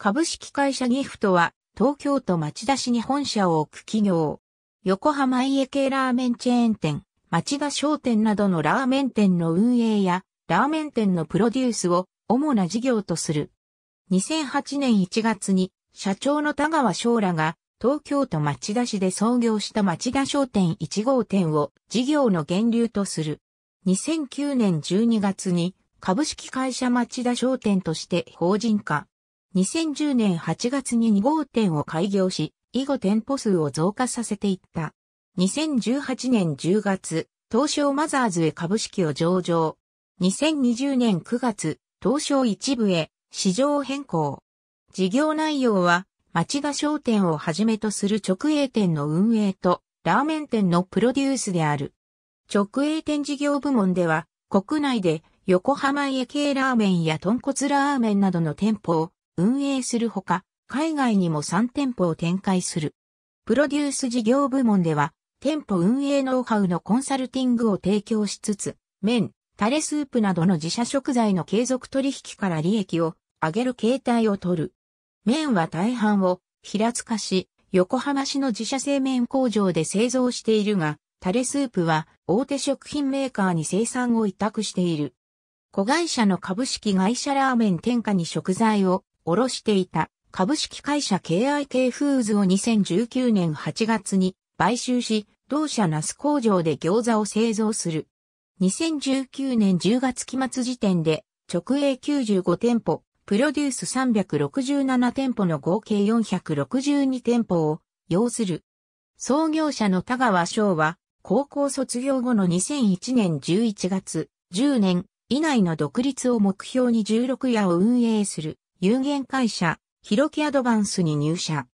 株式会社ギフトは、東京都町田市に本社を置く企業。横浜家系ラーメンチェーン店、町田商店などのラーメン店の運営や、ラーメン店のプロデュースを主な事業とする。2008年1月に、社長の田川翔らが、東京都町田市で創業した町田商店1号店を事業の源流とする。2009年12月に株式会社町田商店として法人化。2010年8月に2号店を開業し、以後店舗数を増加させていった。2018年10月、東証マザーズへ株式を上場。2020年9月、東証一部へ市場変更。事業内容は、町田商店をはじめとする直営店の運営と、ラーメン店のプロデュースである。直営店事業部門では、国内で横浜家系ラーメンや豚骨ラーメンなどの店舗を運営するほか、海外にも3店舗を展開する。プロデュース事業部門では、店舗運営ノウハウのコンサルティングを提供しつつ、麺、タレスープなどの自社食材の継続取引から利益を上げる形態を取る。麺は大半を平塚市、横浜市の自社製麺工場で製造しているが、タレスープは大手食品メーカーに生産を委託している。子会社の株式会社ラーメン天下に食材を卸していた株式会社 KIK フーズを2019年8月に買収し、同社ナス工場で餃子を製造する。2019年10月期末時点で直営95店舗、プロデュース367店舗の合計462店舗を要する。創業者の田川翔は高校卒業後の2001年11月、10年以内の独立を目標に16夜を運営する有限会社、広木アドバンスに入社。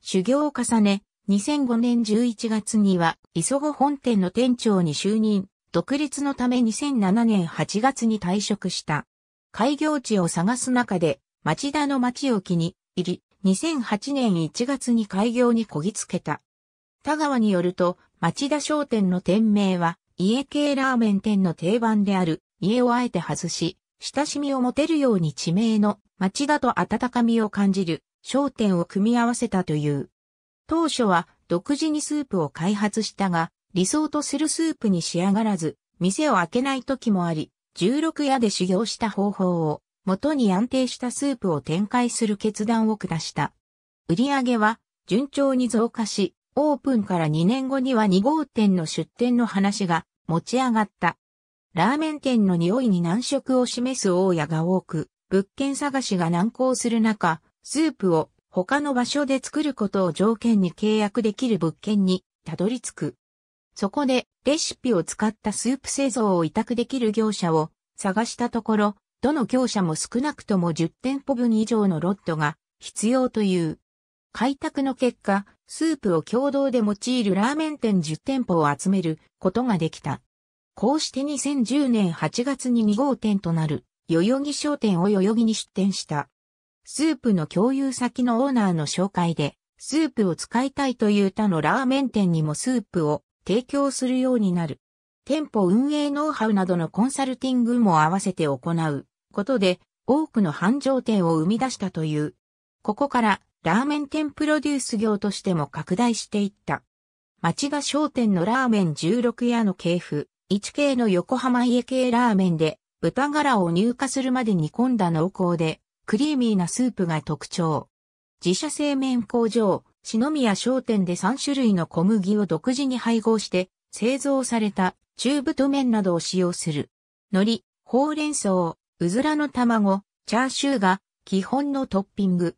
修行を重ね、2005年11月には、磯子本店の店長に就任、独立のため2007年8月に退職した。開業地を探す中で、町田の町を気に入り、2008年1月に開業にこぎつけた。田川によると、町田商店の店名は、家系ラーメン店の定番である、家をあえて外し、親しみを持てるように地名の町田と温かみを感じる商店を組み合わせたという。当初は独自にスープを開発したが、理想とするスープに仕上がらず、店を開けない時もあり、16夜で修行した方法を、元に安定したスープを展開する決断を下した。売り上げは順調に増加し、オープンから2年後には2号店の出店の話が持ち上がった。ラーメン店の匂いに難色を示す大家が多く、物件探しが難航する中、スープを他の場所で作ることを条件に契約できる物件にたどり着く。そこでレシピを使ったスープ製造を委託できる業者を探したところ、どの業者も少なくとも10店舗分以上のロットが必要という。開拓の結果、スープを共同で用いるラーメン店10店舗を集めることができた。こうして2010年8月に2号店となる代々木商店を代々木に出店した。スープの共有先のオーナーの紹介で、スープを使いたいという他のラーメン店にもスープを提供するようになる。店舗運営ノウハウなどのコンサルティングも合わせて行うことで、多くの繁盛店を生み出したという。ここから、ラーメン店プロデュース業としても拡大していった。町田商店のラーメン16屋の系譜、1系の横浜家系ラーメンで、豚ガラを乳化するまで煮込んだ濃厚で、クリーミーなスープが特徴。自社製麺工場、篠宮商店で3種類の小麦を独自に配合して製造された中太麺などを使用する。海苔、ほうれん草、うずらの卵、チャーシューが基本のトッピング。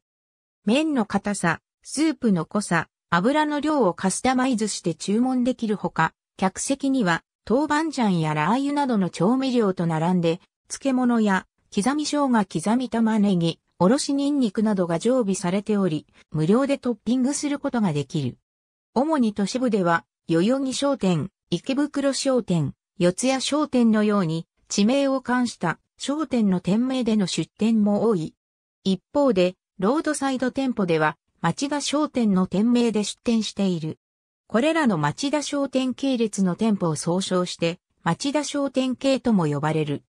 麺の硬さ、スープの濃さ、油の量をカスタマイズして注文できるほか、客席には豆板醤やラー油などの調味料と並んで、漬物や刻み生姜、刻み玉ねぎ、おろしニンニクなどが常備されており、無料でトッピングすることができる。主に都市部では、代々木商店、池袋商店、四谷商店のように、地名を冠した商店の店名での出店も多い。一方で、ロードサイド店舗では、町田商店の店名で出店している。これらの町田商店系列の店舗を総称して、町田商店系とも呼ばれる。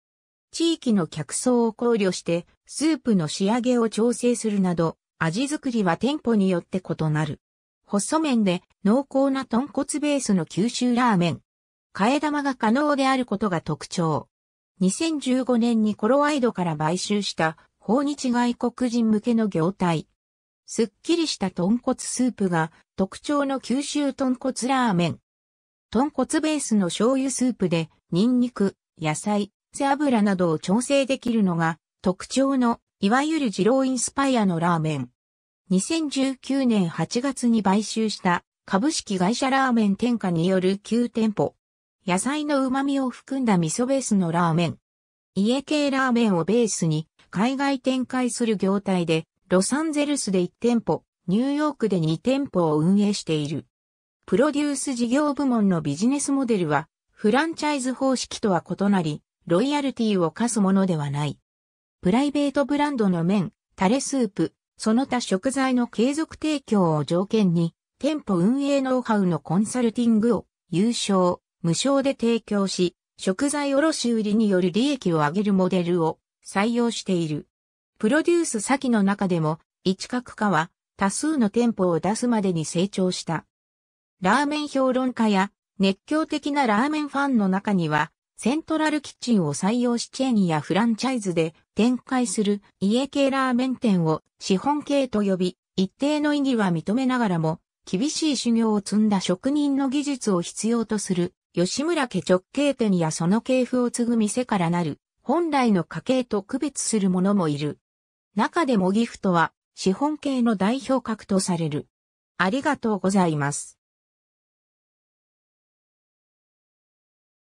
地域の客層を考慮して、スープの仕上げを調整するなど、味作りは店舗によって異なる。細麺で濃厚な豚骨ベースの九州ラーメン。替え玉が可能であることが特徴。2015年にコロワイドから買収した訪日外国人向けの業態。すっきりした豚骨スープが特徴の九州豚骨ラーメン。豚骨ベースの醤油スープで、ニンニク、野菜、背脂などを調整できるのが特徴の、いわゆる二郎インスパイアのラーメン。2019年8月に買収した株式会社ラーメン天下による9店舗。野菜の旨味を含んだ味噌ベースのラーメン。家系ラーメンをベースに海外展開する業態でロサンゼルスで1店舗、ニューヨークで2店舗を運営している。プロデュース事業部門のビジネスモデルは、フランチャイズ方式とは異なり、ロイヤルティを課すものではない。プライベートブランドの麺、タレスープ、その他食材の継続提供を条件に、店舗運営ノウハウのコンサルティングを有償、無償で提供し、食材卸売による利益を上げるモデルを採用している。プロデュース先の中でも、一角化は多数の店舗を出すまでに成長した。ラーメン評論家や熱狂的なラーメンファンの中には、セントラルキッチンを採用しチェーンやフランチャイズで展開する家系ラーメン店を資本系と呼び、一定の意義は認めながらも、厳しい修行を積んだ職人の技術を必要とする、吉村家直系店やその系譜を継ぐ店からなる、本来の家系と区別する者もいる。中でもギフトは、資本系の代表格とされる。ありがとうございます。